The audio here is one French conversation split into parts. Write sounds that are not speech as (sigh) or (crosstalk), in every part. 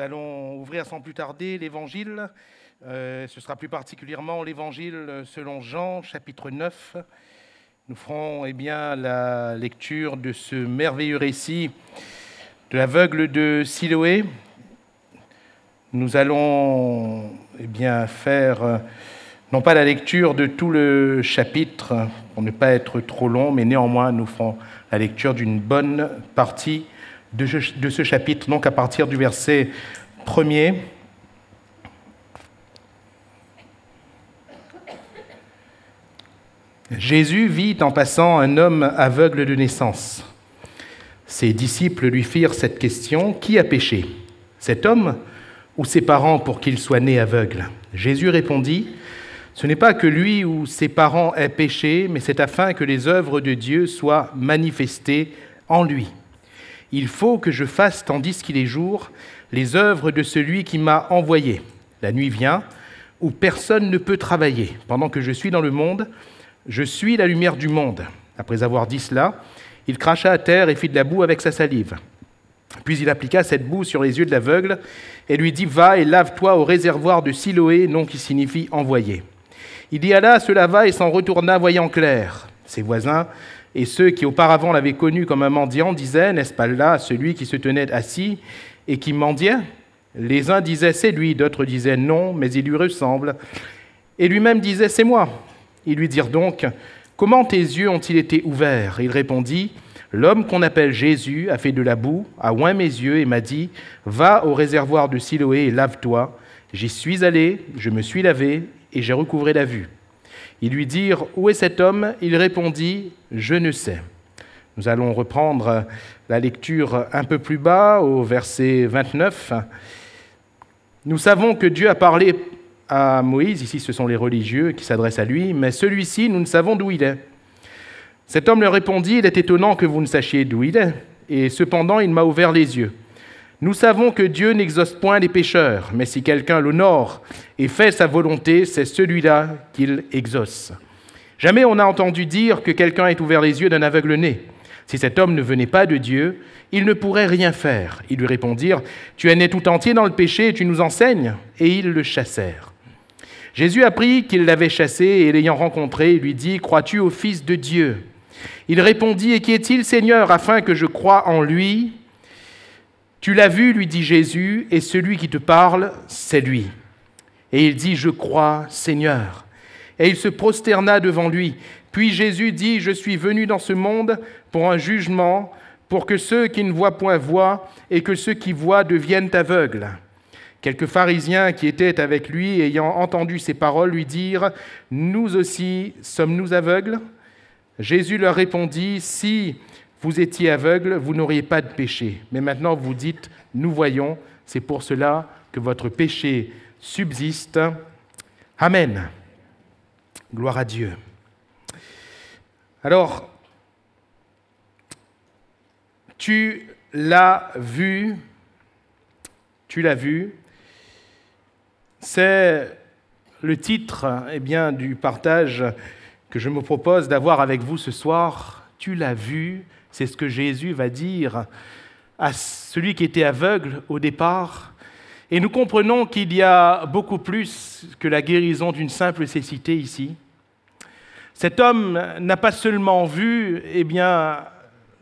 Nous allons ouvrir sans plus tarder l'Évangile. Euh, ce sera plus particulièrement l'Évangile selon Jean, chapitre 9. Nous ferons eh bien, la lecture de ce merveilleux récit de l'aveugle de Siloé. Nous allons eh bien, faire euh, non pas la lecture de tout le chapitre, pour ne pas être trop long, mais néanmoins nous ferons la lecture d'une bonne partie de ce chapitre, donc à partir du verset 1er. Jésus vit en passant un homme aveugle de naissance. Ses disciples lui firent cette question, Qui a péché Cet homme ou ses parents pour qu'il soit né aveugle Jésus répondit, Ce n'est pas que lui ou ses parents aient péché, mais c'est afin que les œuvres de Dieu soient manifestées en lui. Il faut que je fasse, tandis qu'il est jour, les œuvres de celui qui m'a envoyé. La nuit vient où personne ne peut travailler. Pendant que je suis dans le monde, je suis la lumière du monde. Après avoir dit cela, il cracha à terre et fit de la boue avec sa salive. Puis il appliqua cette boue sur les yeux de l'aveugle et lui dit Va et lave-toi au réservoir de Siloé, nom qui signifie envoyé. Il y alla, se lava et s'en retourna voyant clair. Ses voisins et ceux qui auparavant l'avaient connu comme un mendiant disaient, n'est-ce pas là celui qui se tenait assis et qui mendiait Les uns disaient, c'est lui, d'autres disaient, non, mais il lui ressemble. Et lui-même disait, c'est moi. Ils lui dirent donc, comment tes yeux ont-ils été ouverts Il répondit, l'homme qu'on appelle Jésus a fait de la boue, a oint mes yeux et m'a dit, va au réservoir de Siloé et lave-toi. J'y suis allé, je me suis lavé et j'ai recouvré la vue. Ils lui dirent, Où est cet homme Il répondit, Je ne sais. Nous allons reprendre la lecture un peu plus bas, au verset 29. Nous savons que Dieu a parlé à Moïse, ici ce sont les religieux qui s'adressent à lui, mais celui-ci, nous ne savons d'où il est. Cet homme leur répondit, Il est étonnant que vous ne sachiez d'où il est, et cependant il m'a ouvert les yeux. Nous savons que Dieu n'exauce point les pécheurs, mais si quelqu'un l'honore et fait sa volonté, c'est celui-là qu'il exauce. Jamais on n'a entendu dire que quelqu'un ait ouvert les yeux d'un aveugle né. Si cet homme ne venait pas de Dieu, il ne pourrait rien faire. Ils lui répondirent, Tu es né tout entier dans le péché et tu nous enseignes. Et ils le chassèrent. Jésus apprit qu'il l'avait chassé et l'ayant rencontré, lui dit, Crois-tu au Fils de Dieu Il répondit, Et qui est-il, Seigneur, afin que je croie en lui tu l'as vu, lui dit Jésus, et celui qui te parle, c'est lui. Et il dit, Je crois, Seigneur. Et il se prosterna devant lui. Puis Jésus dit, Je suis venu dans ce monde pour un jugement, pour que ceux qui ne voient point voient, et que ceux qui voient deviennent aveugles. Quelques pharisiens qui étaient avec lui, ayant entendu ces paroles, lui dirent, Nous aussi sommes-nous aveugles Jésus leur répondit, Si vous étiez aveugle, vous n'auriez pas de péché. Mais maintenant vous dites, nous voyons, c'est pour cela que votre péché subsiste. Amen. Gloire à Dieu. Alors, tu l'as vu, tu l'as vu, c'est le titre eh bien, du partage que je me propose d'avoir avec vous ce soir. Tu l'as vu, c'est ce que Jésus va dire à celui qui était aveugle au départ. Et nous comprenons qu'il y a beaucoup plus que la guérison d'une simple cécité ici. Cet homme n'a pas seulement vu, eh bien,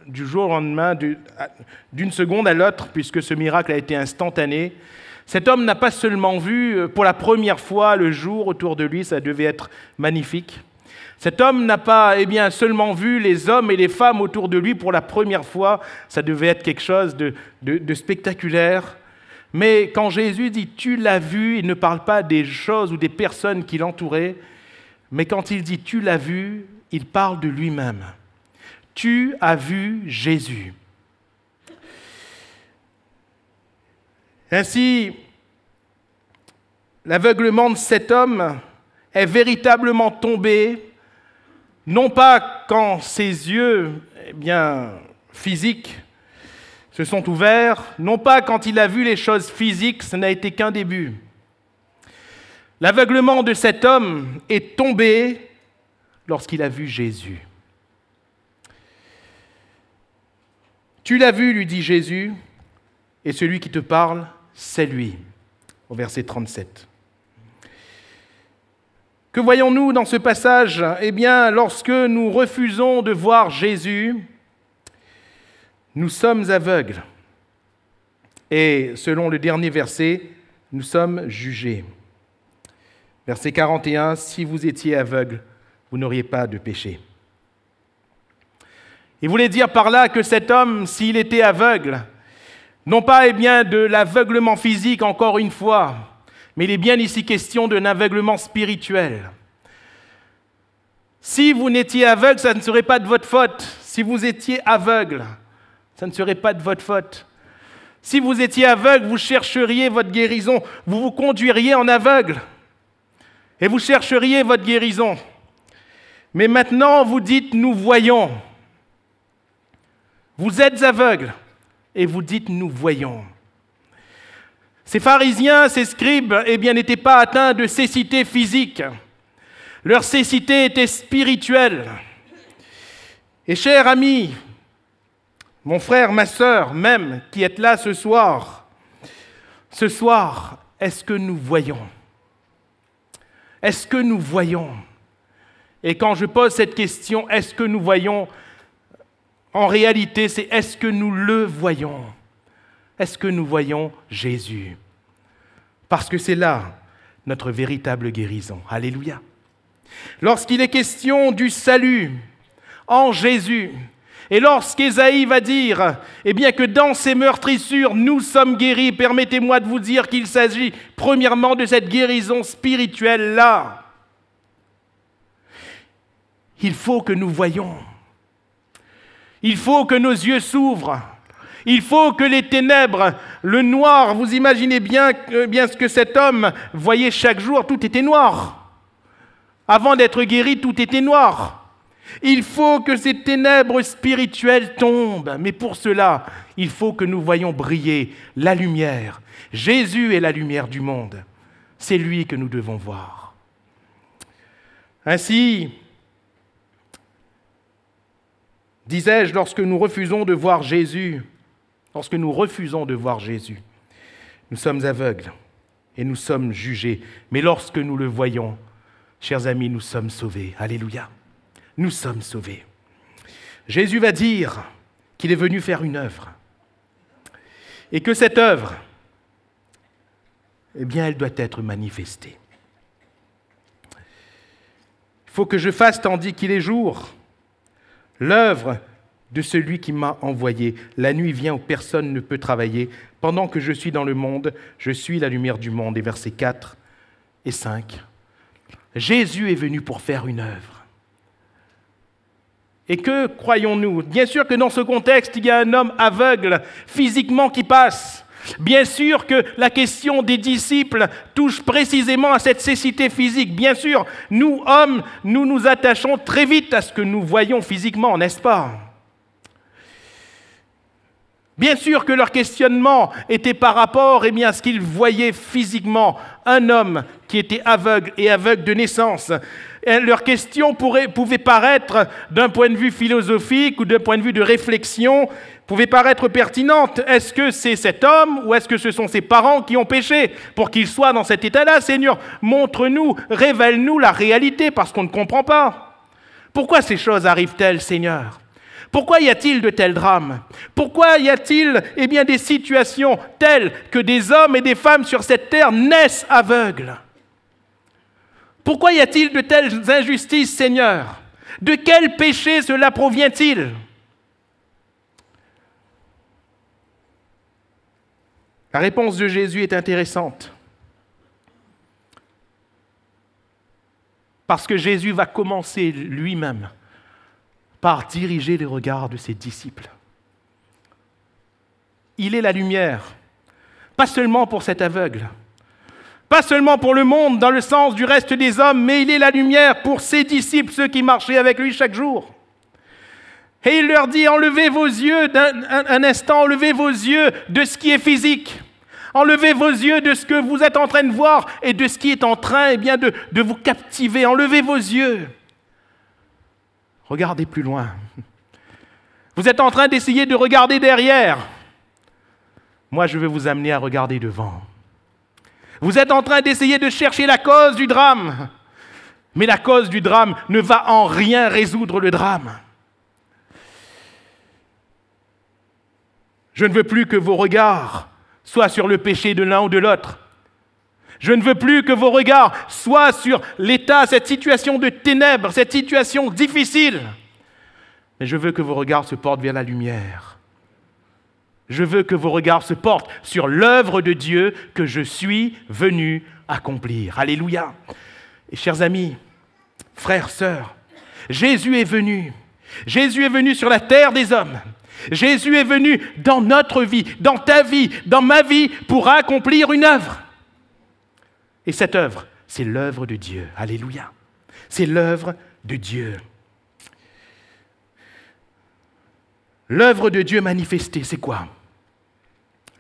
du jour au lendemain, d'une seconde à l'autre, puisque ce miracle a été instantané. Cet homme n'a pas seulement vu pour la première fois le jour autour de lui, ça devait être magnifique. Cet homme n'a pas eh bien, seulement vu les hommes et les femmes autour de lui pour la première fois, ça devait être quelque chose de, de spectaculaire. Mais quand Jésus dit tu l'as vu, il ne parle pas des choses ou des personnes qui l'entouraient, mais quand il dit tu l'as vu, il parle de lui-même. Tu as vu Jésus. Ainsi, l'aveuglement de cet homme est véritablement tombé non pas quand ses yeux eh bien, physiques se sont ouverts, non pas quand il a vu les choses physiques, ce n'a été qu'un début. L'aveuglement de cet homme est tombé lorsqu'il a vu Jésus. Tu l'as vu, lui dit Jésus, et celui qui te parle, c'est lui. Au verset 37. Que voyons-nous dans ce passage Eh bien, lorsque nous refusons de voir Jésus, nous sommes aveugles. Et selon le dernier verset, nous sommes jugés. Verset 41, si vous étiez aveugle, vous n'auriez pas de péché. Il voulait dire par là que cet homme, s'il était aveugle, non pas eh bien, de l'aveuglement physique encore une fois, mais il est bien ici question d'un aveuglement spirituel. Si vous n'étiez aveugle, ça ne serait pas de votre faute. Si vous étiez aveugle, ça ne serait pas de votre faute. Si vous étiez aveugle, vous chercheriez votre guérison. Vous vous conduiriez en aveugle. Et vous chercheriez votre guérison. Mais maintenant, vous dites, nous voyons. Vous êtes aveugle. Et vous dites, nous voyons. Ces pharisiens, ces scribes, eh bien, n'étaient pas atteints de cécité physique. Leur cécité était spirituelle. Et cher ami, mon frère, ma sœur, même qui êtes là ce soir, ce soir, est-ce que nous voyons Est-ce que nous voyons Et quand je pose cette question, est-ce que nous voyons En réalité, c'est est-ce que nous le voyons est-ce que nous voyons Jésus Parce que c'est là notre véritable guérison. Alléluia. Lorsqu'il est question du salut en Jésus, et lorsqu'Ésaïe va dire, eh bien que dans ces meurtrissures, nous sommes guéris, permettez-moi de vous dire qu'il s'agit premièrement de cette guérison spirituelle-là. Il faut que nous voyons. Il faut que nos yeux s'ouvrent. Il faut que les ténèbres, le noir, vous imaginez bien, bien ce que cet homme voyait chaque jour, tout était noir. Avant d'être guéri, tout était noir. Il faut que ces ténèbres spirituelles tombent, mais pour cela, il faut que nous voyons briller la lumière. Jésus est la lumière du monde. C'est lui que nous devons voir. Ainsi, disais-je, lorsque nous refusons de voir Jésus, lorsque nous refusons de voir Jésus, nous sommes aveugles et nous sommes jugés. Mais lorsque nous le voyons, chers amis, nous sommes sauvés. Alléluia. Nous sommes sauvés. Jésus va dire qu'il est venu faire une œuvre. Et que cette œuvre, eh bien, elle doit être manifestée. Il faut que je fasse tandis qu'il est jour l'œuvre de celui qui m'a envoyé. La nuit vient où personne ne peut travailler. Pendant que je suis dans le monde, je suis la lumière du monde. Et versets 4 et 5. Jésus est venu pour faire une œuvre. Et que croyons-nous Bien sûr que dans ce contexte, il y a un homme aveugle, physiquement, qui passe. Bien sûr que la question des disciples touche précisément à cette cécité physique. Bien sûr, nous, hommes, nous nous attachons très vite à ce que nous voyons physiquement, n'est-ce pas Bien sûr que leur questionnement était par rapport eh à ce qu'ils voyaient physiquement, un homme qui était aveugle et aveugle de naissance. Et leur question pouvait paraître, d'un point de vue philosophique ou d'un point de vue de réflexion, pouvait paraître pertinente. Est-ce que c'est cet homme ou est-ce que ce sont ses parents qui ont péché pour qu'il soit dans cet état-là Seigneur, montre-nous, révèle-nous la réalité parce qu'on ne comprend pas. Pourquoi ces choses arrivent-elles, Seigneur pourquoi y a-t-il de tels drames Pourquoi y a-t-il eh bien, des situations telles que des hommes et des femmes sur cette terre naissent aveugles Pourquoi y a-t-il de telles injustices, Seigneur De quel péché cela provient-il La réponse de Jésus est intéressante. Parce que Jésus va commencer lui-même par diriger les regards de ses disciples. Il est la lumière, pas seulement pour cet aveugle, pas seulement pour le monde dans le sens du reste des hommes, mais il est la lumière pour ses disciples, ceux qui marchaient avec lui chaque jour. Et il leur dit, enlevez vos yeux d'un instant, enlevez vos yeux de ce qui est physique. Enlevez vos yeux de ce que vous êtes en train de voir et de ce qui est en train eh bien, de vous captiver. Enlevez vos yeux. Regardez plus loin. Vous êtes en train d'essayer de regarder derrière. Moi, je vais vous amener à regarder devant. Vous êtes en train d'essayer de chercher la cause du drame. Mais la cause du drame ne va en rien résoudre le drame. Je ne veux plus que vos regards soient sur le péché de l'un ou de l'autre, je ne veux plus que vos regards soient sur l'état, cette situation de ténèbres, cette situation difficile, mais je veux que vos regards se portent vers la lumière. Je veux que vos regards se portent sur l'œuvre de Dieu que je suis venu accomplir. Alléluia. Et chers amis, frères, sœurs, Jésus est venu. Jésus est venu sur la terre des hommes. Jésus est venu dans notre vie, dans ta vie, dans ma vie, pour accomplir une œuvre. Et cette œuvre, c'est l'œuvre de Dieu. Alléluia. C'est l'œuvre de Dieu. L'œuvre de Dieu manifestée, c'est quoi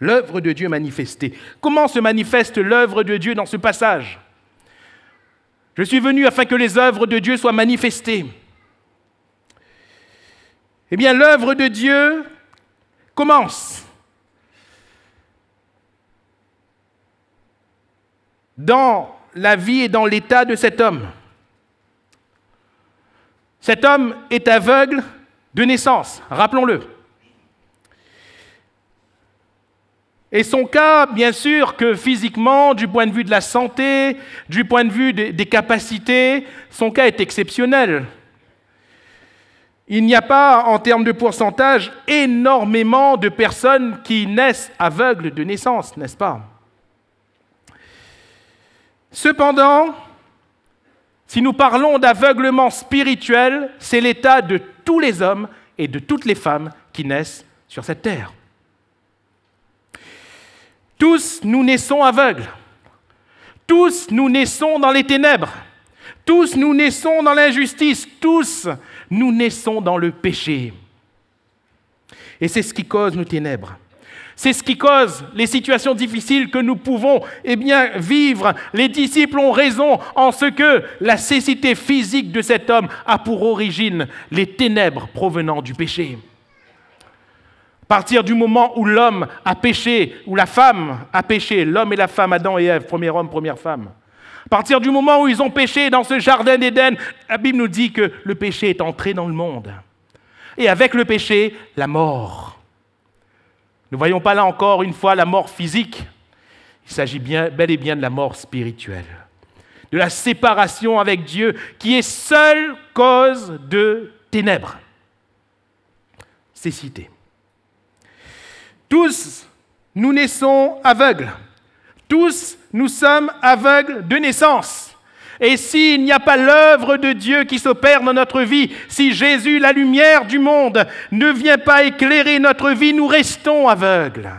L'œuvre de Dieu manifestée. Comment se manifeste l'œuvre de Dieu dans ce passage Je suis venu afin que les œuvres de Dieu soient manifestées. Eh bien, l'œuvre de Dieu commence dans la vie et dans l'état de cet homme. Cet homme est aveugle de naissance, rappelons-le. Et son cas, bien sûr, que physiquement, du point de vue de la santé, du point de vue des capacités, son cas est exceptionnel. Il n'y a pas, en termes de pourcentage, énormément de personnes qui naissent aveugles de naissance, n'est-ce pas Cependant, si nous parlons d'aveuglement spirituel, c'est l'état de tous les hommes et de toutes les femmes qui naissent sur cette terre. Tous nous naissons aveugles. Tous nous naissons dans les ténèbres. Tous nous naissons dans l'injustice. Tous nous naissons dans le péché. Et c'est ce qui cause nos ténèbres. C'est ce qui cause les situations difficiles que nous pouvons eh bien, vivre. Les disciples ont raison en ce que la cécité physique de cet homme a pour origine les ténèbres provenant du péché. À partir du moment où l'homme a péché, ou la femme a péché, l'homme et la femme, Adam et Ève, premier homme, première femme, à partir du moment où ils ont péché dans ce jardin d'Éden, la Bible nous dit que le péché est entré dans le monde. Et avec le péché, la mort. Nous voyons pas là encore une fois la mort physique. Il s'agit bien, bel et bien de la mort spirituelle, de la séparation avec Dieu qui est seule cause de ténèbres. C'est cité. Tous, nous naissons aveugles. Tous, nous sommes aveugles de naissance. Et s'il n'y a pas l'œuvre de Dieu qui s'opère dans notre vie, si Jésus, la lumière du monde, ne vient pas éclairer notre vie, nous restons aveugles.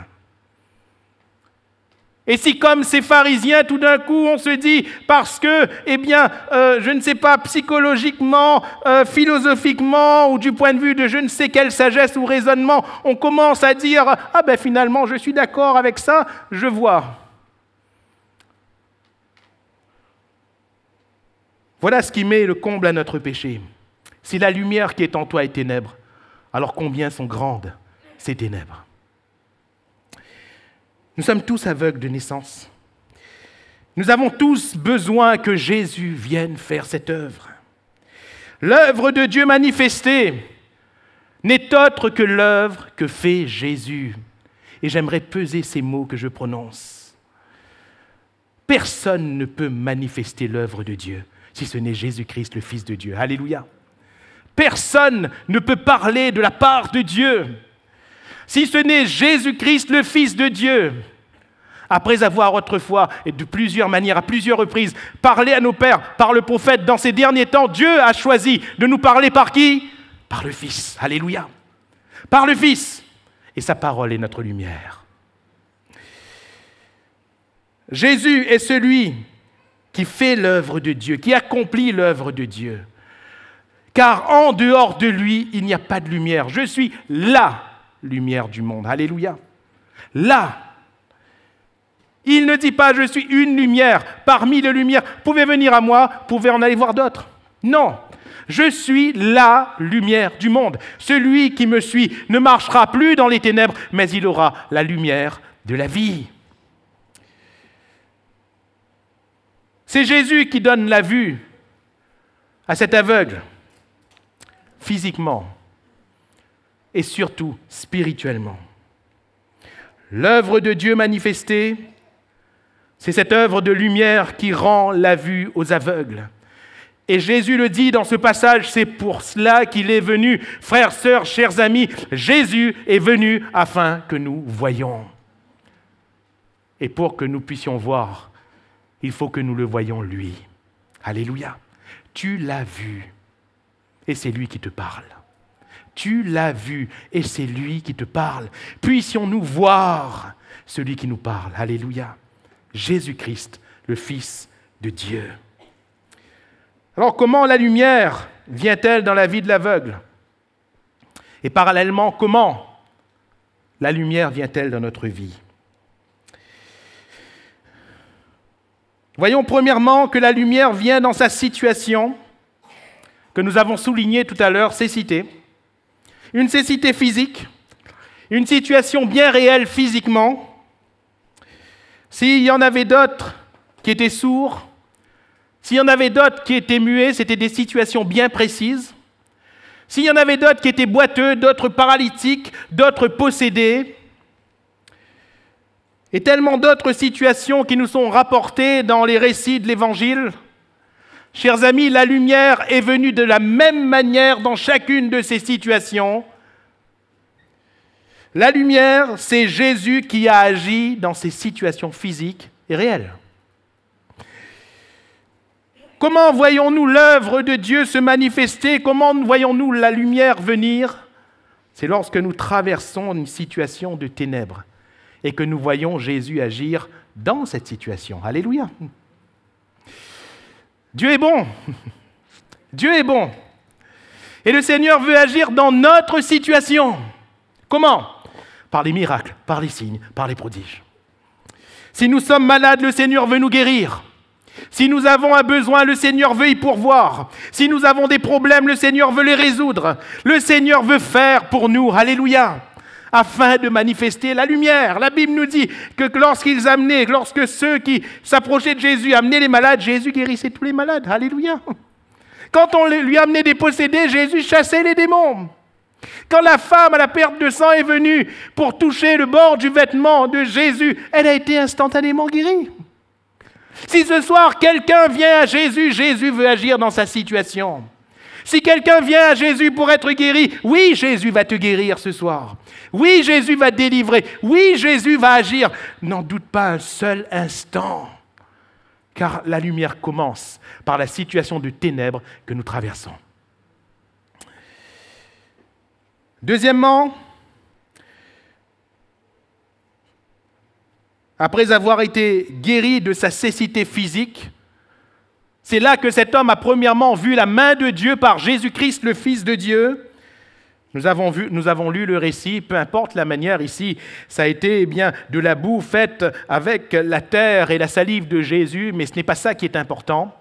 Et si comme ces pharisiens, tout d'un coup, on se dit, parce que, eh bien, euh, je ne sais pas, psychologiquement, euh, philosophiquement, ou du point de vue de je ne sais quelle sagesse ou raisonnement, on commence à dire, ah ben finalement, je suis d'accord avec ça, je vois. Voilà ce qui met le comble à notre péché. Si la lumière qui est en toi est ténèbre, alors combien sont grandes ces ténèbres Nous sommes tous aveugles de naissance. Nous avons tous besoin que Jésus vienne faire cette œuvre. L'œuvre de Dieu manifestée n'est autre que l'œuvre que fait Jésus. Et j'aimerais peser ces mots que je prononce. Personne ne peut manifester l'œuvre de Dieu si ce n'est Jésus-Christ, le Fils de Dieu. Alléluia. Personne ne peut parler de la part de Dieu si ce n'est Jésus-Christ, le Fils de Dieu. Après avoir autrefois, et de plusieurs manières, à plusieurs reprises, parlé à nos pères par le prophète, dans ces derniers temps, Dieu a choisi de nous parler par qui Par le Fils. Alléluia. Par le Fils. Et sa parole est notre lumière. Jésus est celui qui fait l'œuvre de Dieu, qui accomplit l'œuvre de Dieu. Car en dehors de lui, il n'y a pas de lumière. Je suis la lumière du monde. Alléluia. Là. Il ne dit pas je suis une lumière parmi les lumières. Pouvez venir à moi, pouvez en aller voir d'autres. Non. Je suis la lumière du monde. Celui qui me suit ne marchera plus dans les ténèbres, mais il aura la lumière de la vie. C'est Jésus qui donne la vue à cet aveugle, physiquement et surtout spirituellement. L'œuvre de Dieu manifestée, c'est cette œuvre de lumière qui rend la vue aux aveugles. Et Jésus le dit dans ce passage, c'est pour cela qu'il est venu. Frères, sœurs, chers amis, Jésus est venu afin que nous voyions. Et pour que nous puissions voir, il faut que nous le voyons lui. Alléluia. Tu l'as vu et c'est lui qui te parle. Tu l'as vu et c'est lui qui te parle. Puissions-nous voir celui qui nous parle. Alléluia. Jésus-Christ, le Fils de Dieu. Alors comment la lumière vient-elle dans la vie de l'aveugle Et parallèlement, comment la lumière vient-elle dans notre vie Voyons premièrement que la lumière vient dans sa situation, que nous avons soulignée tout à l'heure, cécité. Une cécité physique, une situation bien réelle physiquement. S'il y en avait d'autres qui étaient sourds, s'il y en avait d'autres qui étaient muets, c'était des situations bien précises. S'il y en avait d'autres qui étaient boiteux, d'autres paralytiques, d'autres possédés, et tellement d'autres situations qui nous sont rapportées dans les récits de l'Évangile. Chers amis, la lumière est venue de la même manière dans chacune de ces situations. La lumière, c'est Jésus qui a agi dans ces situations physiques et réelles. Comment voyons-nous l'œuvre de Dieu se manifester Comment voyons-nous la lumière venir C'est lorsque nous traversons une situation de ténèbres et que nous voyons Jésus agir dans cette situation. Alléluia. Dieu est bon. (laughs) Dieu est bon. Et le Seigneur veut agir dans notre situation. Comment Par les miracles, par les signes, par les prodiges. Si nous sommes malades, le Seigneur veut nous guérir. Si nous avons un besoin, le Seigneur veut y pourvoir. Si nous avons des problèmes, le Seigneur veut les résoudre. Le Seigneur veut faire pour nous. Alléluia afin de manifester la lumière. La Bible nous dit que lorsqu'ils amenaient, lorsque ceux qui s'approchaient de Jésus amenaient les malades, Jésus guérissait tous les malades. Alléluia. Quand on lui amenait des possédés, Jésus chassait les démons. Quand la femme à la perte de sang est venue pour toucher le bord du vêtement de Jésus, elle a été instantanément guérie. Si ce soir quelqu'un vient à Jésus, Jésus veut agir dans sa situation. Si quelqu'un vient à Jésus pour être guéri, oui, Jésus va te guérir ce soir. Oui, Jésus va te délivrer. Oui, Jésus va agir. N'en doute pas un seul instant, car la lumière commence par la situation de ténèbres que nous traversons. Deuxièmement, après avoir été guéri de sa cécité physique, c'est là que cet homme a premièrement vu la main de Dieu par Jésus-Christ, le Fils de Dieu. Nous avons, vu, nous avons lu le récit, peu importe la manière ici, ça a été eh bien de la boue faite avec la terre et la salive de Jésus, mais ce n'est pas ça qui est important.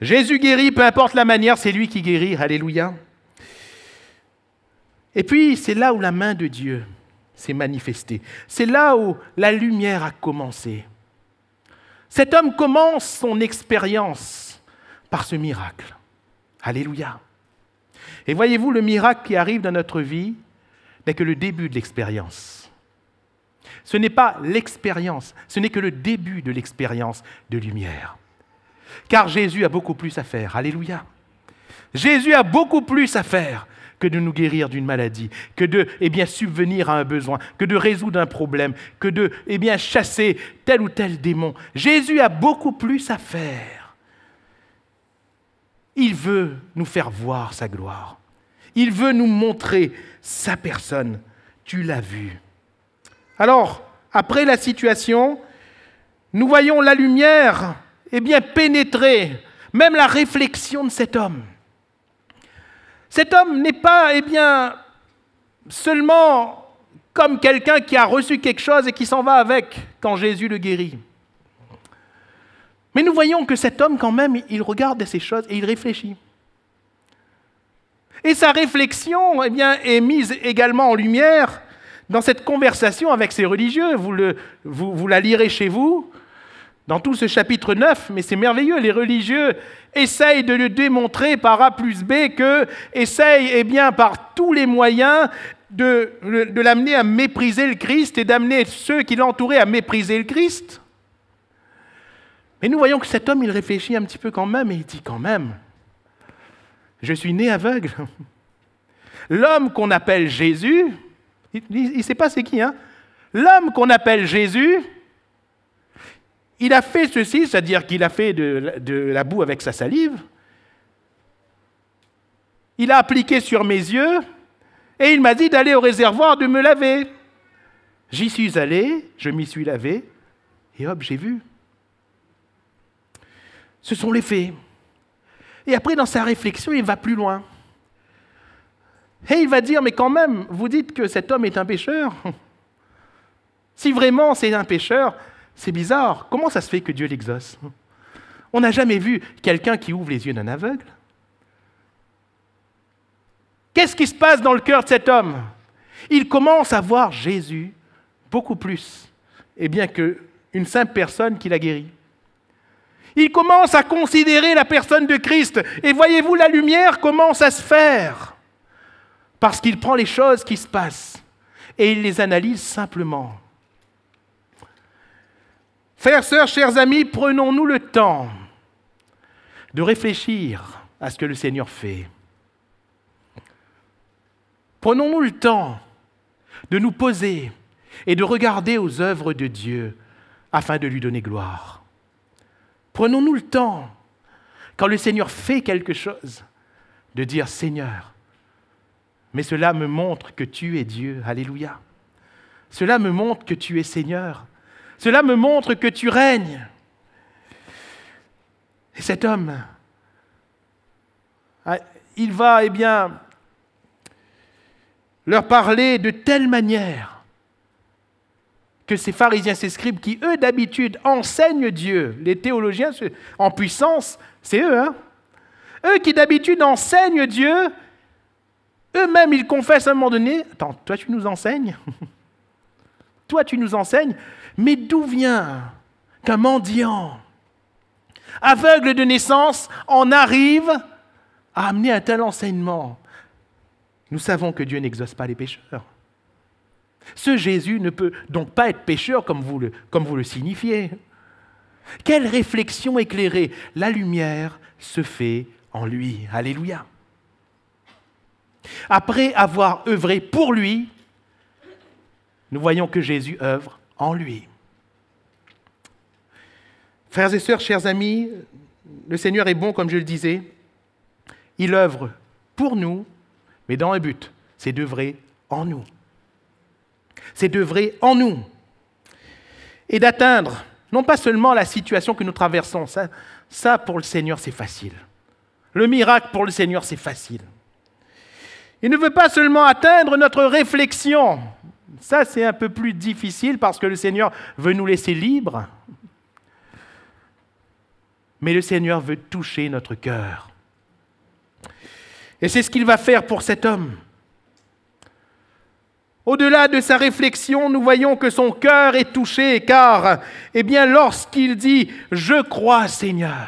Jésus guérit, peu importe la manière, c'est lui qui guérit, alléluia. Et puis c'est là où la main de Dieu s'est manifestée, c'est là où la lumière a commencé. Cet homme commence son expérience par ce miracle. Alléluia. Et voyez-vous, le miracle qui arrive dans notre vie n'est que le début de l'expérience. Ce n'est pas l'expérience, ce n'est que le début de l'expérience de lumière. Car Jésus a beaucoup plus à faire. Alléluia. Jésus a beaucoup plus à faire que de nous guérir d'une maladie, que de eh bien, subvenir à un besoin, que de résoudre un problème, que de eh bien, chasser tel ou tel démon. Jésus a beaucoup plus à faire. Il veut nous faire voir sa gloire. Il veut nous montrer sa personne. Tu l'as vu. Alors, après la situation, nous voyons la lumière eh bien, pénétrer même la réflexion de cet homme. Cet homme n'est pas eh bien, seulement comme quelqu'un qui a reçu quelque chose et qui s'en va avec quand Jésus le guérit. Mais nous voyons que cet homme, quand même, il regarde ces choses et il réfléchit. Et sa réflexion eh bien, est mise également en lumière dans cette conversation avec ces religieux. Vous, la lirez chez vous, dans tout ce chapitre 9, mais c'est merveilleux, les religieux essayent de le démontrer par A plus B que essayent eh bien, par tous les moyens de, de l'amener à mépriser le Christ et d'amener ceux qui l'entouraient à mépriser le Christ. Mais nous voyons que cet homme, il réfléchit un petit peu quand même et il dit quand même, je suis né aveugle. (laughs) L'homme qu'on appelle Jésus, il ne sait pas c'est qui, hein L'homme qu'on appelle Jésus, il a fait ceci, c'est-à-dire qu'il a fait de, de, la boue avec sa salive, il a appliqué sur mes yeux, et il m'a dit d'aller au réservoir, de me laver. J'y suis allé, je m'y suis lavé, et hop, j'ai vu. Ce sont les faits. Et après, dans sa réflexion, il va plus loin. Et il va dire, mais quand même, vous dites que cet homme est un pécheur. (laughs) Si vraiment c'est un pécheur, c'est bizarre. Comment ça se fait que Dieu l'exauce On n'a jamais vu quelqu'un qui ouvre les yeux d'un aveugle. Qu'est-ce qui se passe dans le cœur de cet homme Il commence à voir Jésus beaucoup plus, et bien qu'une simple personne qui l'a guéri. Il commence à considérer la personne de Christ. Et voyez-vous, la lumière commence à se faire. Parce qu'il prend les choses qui se passent et il les analyse simplement. Frères, sœurs, chers amis, prenons-nous le temps de réfléchir à ce que le Seigneur fait. Prenons-nous le temps de nous poser et de regarder aux œuvres de Dieu afin de lui donner gloire. Prenons-nous le temps, quand le Seigneur fait quelque chose, de dire Seigneur, mais cela me montre que tu es Dieu. Alléluia. Cela me montre que tu es Seigneur. Cela me montre que tu règnes. Et cet homme, ah, il va, eh bien, leur parler de telle manière que ces pharisiens, ces scribes qui, eux, d'habitude, enseignent Dieu, les théologiens en puissance, c'est eux, hein. Eux qui, d'habitude, enseignent Dieu, eux-mêmes, ils confessent à un moment donné, attends, toi, tu nous enseignes (laughs) Toi, tu nous enseignes Mais d'où vient qu'un mendiant, aveugle de naissance, en arrive à amener un tel enseignement Nous savons que Dieu n'exauce pas les pécheurs. Ce Jésus ne peut donc pas être pécheur comme vous le, signifiez. Quelle réflexion éclairée La lumière se fait en lui. Alléluia. Après avoir œuvré pour lui, nous voyons que Jésus œuvre en lui. Frères et sœurs, chers amis, le Seigneur est bon, comme je le disais. Il œuvre pour nous, mais dans un but, c'est d'œuvrer en nous c'est d'œuvrer en nous et d'atteindre non pas seulement la situation que nous traversons, ça, ça pour le Seigneur c'est facile. Le miracle pour le Seigneur c'est facile. Il ne veut pas seulement atteindre notre réflexion, ça c'est un peu plus difficile parce que le Seigneur veut nous laisser libres, mais le Seigneur veut toucher notre cœur. Et c'est ce qu'il va faire pour cet homme. Au-delà de sa réflexion, nous voyons que son cœur est touché, car, eh bien, lorsqu'il dit ⁇ Je crois Seigneur ⁇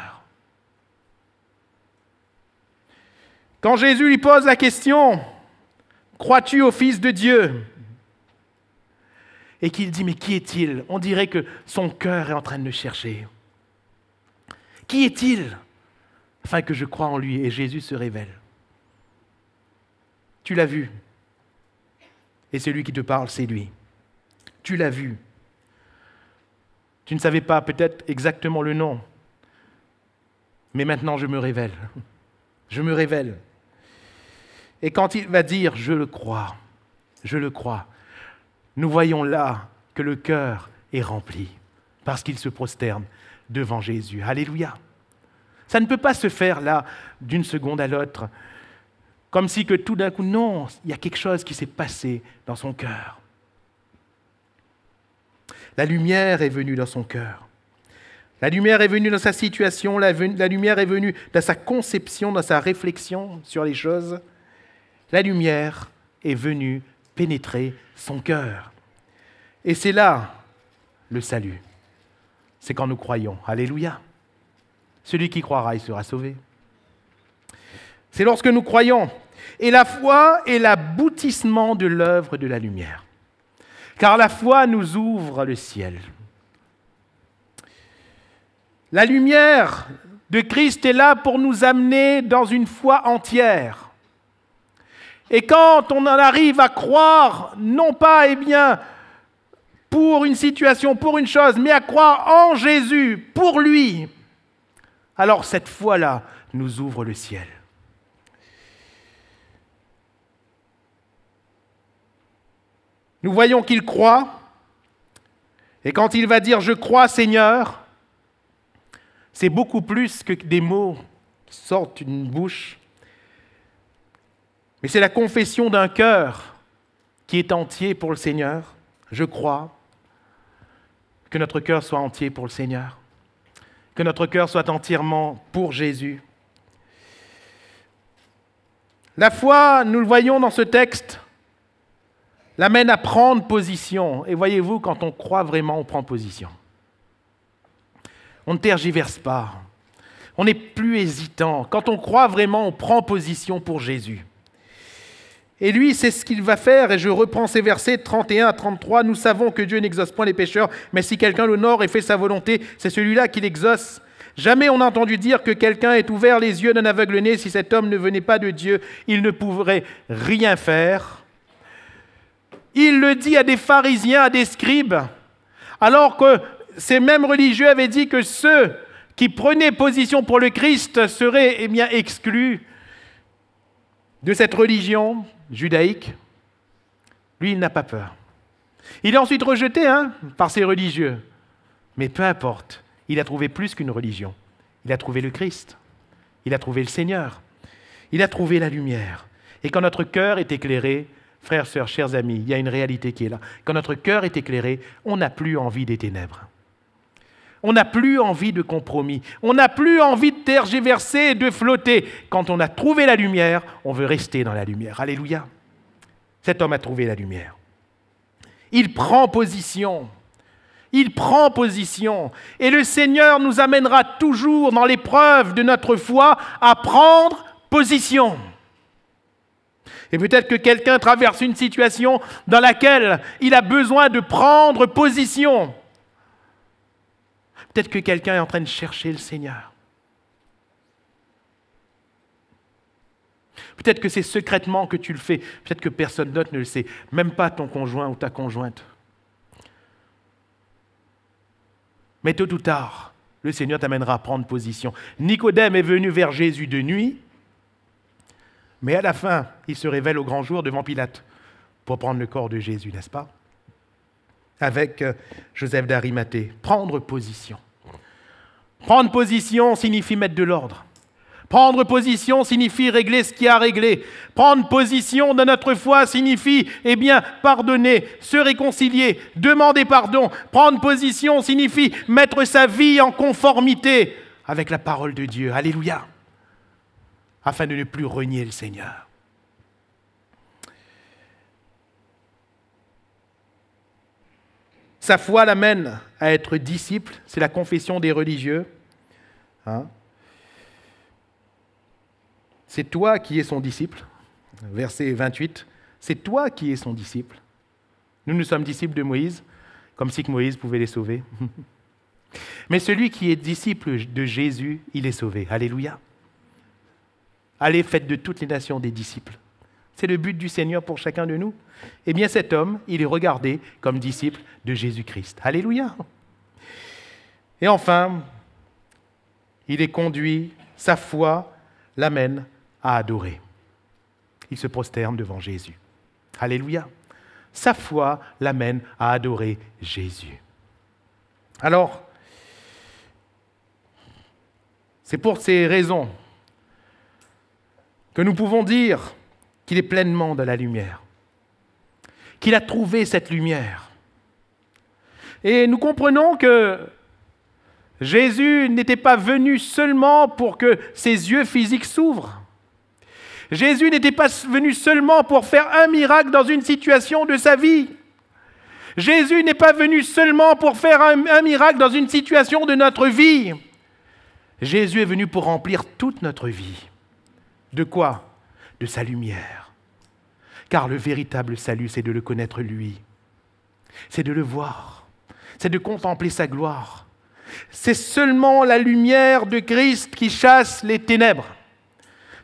quand Jésus lui pose la question ⁇ Crois-tu au Fils de Dieu ?⁇ et qu'il dit ⁇ Mais qui est-il ?⁇ On dirait que son cœur est en train de le chercher. Qui est-il Afin que je croie en lui et Jésus se révèle. Tu l'as vu, et celui qui te parle, c'est lui. Tu l'as vu. Tu ne savais pas peut-être exactement le nom, mais maintenant je me révèle. Je me révèle. Et quand il va dire, je le crois, je le crois, nous voyons là que le cœur est rempli parce qu'il se prosterne devant Jésus. Alléluia. Ça ne peut pas se faire là d'une seconde à l'autre. Comme si que tout d'un coup, non, il y a quelque chose qui s'est passé dans son cœur. La lumière est venue dans son cœur. La lumière est venue dans sa situation, la, la, lumière est venue dans sa conception, dans sa réflexion sur les choses. La lumière est venue pénétrer son cœur. Et c'est là le salut. C'est quand nous croyons. Alléluia. Celui qui croira, il sera sauvé. C'est lorsque nous croyons. Et la foi est l'aboutissement de l'œuvre de la lumière. Car la foi nous ouvre le ciel. La lumière de Christ est là pour nous amener dans une foi entière. Et quand on en arrive à croire, non pas, eh bien, pour une situation, pour une chose, mais à croire en Jésus, pour lui, alors cette foi-là nous ouvre le ciel. Nous voyons qu'il croit, et quand il va dire Je crois Seigneur, c'est beaucoup plus que des mots qui sortent d'une bouche, mais c'est la confession d'un cœur qui est entier pour le Seigneur. Je crois que notre cœur soit entier pour le Seigneur, que notre cœur soit entièrement pour Jésus. La foi, nous le voyons dans ce texte, l'amène à prendre position. Et voyez-vous, quand on croit vraiment, on prend position. On ne tergiverse pas. On n'est plus hésitant. Quand on croit vraiment, on prend position pour Jésus. Et lui, c'est ce qu'il va faire, et je reprends ces versets 31 à 33. Nous savons que Dieu n'exauce point les pécheurs, mais si quelqu'un l'honore et fait sa volonté, c'est celui-là qui l'exauce. Jamais on n'a entendu dire que quelqu'un ait ouvert les yeux d'un aveugle-né. Si cet homme ne venait pas de Dieu, il ne pourrait rien faire. Il le dit à des pharisiens, à des scribes, alors que ces mêmes religieux avaient dit que ceux qui prenaient position pour le Christ seraient eh exclus de cette religion judaïque. Lui, il n'a pas peur. Il est ensuite rejeté hein, par ces religieux. Mais peu importe, il a trouvé plus qu'une religion. Il a trouvé le Christ. Il a trouvé le Seigneur. Il a trouvé la lumière. Et quand notre cœur est éclairé, Frères, sœurs, chers amis, il y a une réalité qui est là. Quand notre cœur est éclairé, on n'a plus envie des ténèbres. On n'a plus envie de compromis. On n'a plus envie de tergiverser et de flotter. Quand on a trouvé la lumière, on veut rester dans la lumière. Alléluia. Cet homme a trouvé la lumière. Il prend position. Il prend position. Et le Seigneur nous amènera toujours dans l'épreuve de notre foi à prendre position. Et peut-être que quelqu'un traverse une situation dans laquelle il a besoin de prendre position. Peut-être que quelqu'un est en train de chercher le Seigneur. Peut-être que c'est secrètement que tu le fais. Peut-être que personne d'autre ne le sait, même pas ton conjoint ou ta conjointe. Mais tôt ou tard, le Seigneur t'amènera à prendre position. Nicodème est venu vers Jésus de nuit mais à la fin, il se révèle au grand jour devant Pilate pour prendre le corps de Jésus, n'est-ce pas Avec euh, Joseph d'Arimathée, prendre position. Prendre position signifie mettre de l'ordre. Prendre position signifie régler ce qui a réglé. Prendre position dans notre foi signifie, eh bien, pardonner, se réconcilier, demander pardon. Prendre position signifie mettre sa vie en conformité avec la parole de Dieu. Alléluia afin de ne plus renier le Seigneur. Sa foi l'amène à être disciple, c'est la confession des religieux. Hein. c'est toi qui es son disciple, verset 28, c'est toi qui es son disciple. Nous, nous sommes disciples de Moïse, comme si que Moïse pouvait les sauver. (laughs) Mais celui qui est disciple de Jésus, il est sauvé. Alléluia. Allez, faites de toutes les nations des disciples. C'est le but du Seigneur pour chacun de nous. Eh bien, cet homme, il est regardé comme disciple de Jésus-Christ. Alléluia. Et enfin, il est conduit, sa foi l'amène à adorer. Il se prosterne devant Jésus. Alléluia. Sa foi l'amène à adorer Jésus. Alors, c'est pour ces raisons que nous pouvons dire qu'il est pleinement de la lumière, qu'il a trouvé cette lumière. Et nous comprenons que Jésus n'était pas venu seulement pour que ses yeux physiques s'ouvrent. Jésus n'était pas venu seulement pour faire un miracle dans une situation de sa vie. Jésus n'est pas venu seulement pour faire un, un, miracle dans une situation de notre vie. Jésus est venu pour remplir toute notre vie. De quoi De sa lumière. Car le véritable salut, c'est de le connaître lui. C'est de le voir. C'est de contempler sa gloire. C'est seulement la lumière de Christ qui chasse les ténèbres.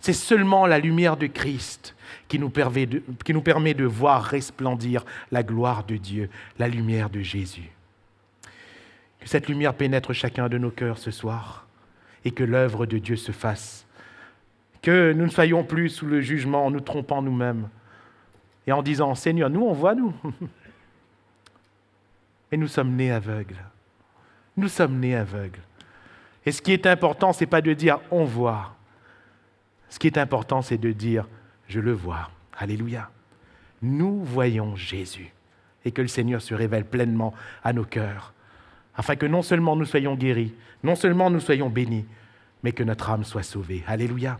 C'est seulement la lumière de Christ qui nous, permet de, voir resplendir la gloire de Dieu, la lumière de Jésus. Que cette lumière pénètre chacun de nos cœurs ce soir et que l'œuvre de Dieu se fasse que nous ne soyons plus sous le jugement en nous trompant nous-mêmes et en disant Seigneur, nous on voit nous. (laughs) Et nous sommes nés aveugles. Nous sommes nés aveugles. Et ce qui est important, ce n'est pas de dire on voit. Ce qui est important, c'est de dire je le vois. Alléluia. Nous voyons Jésus et que le Seigneur se révèle pleinement à nos cœurs, afin que non seulement nous soyons guéris, non seulement nous soyons bénis, mais que notre âme soit sauvée. Alléluia.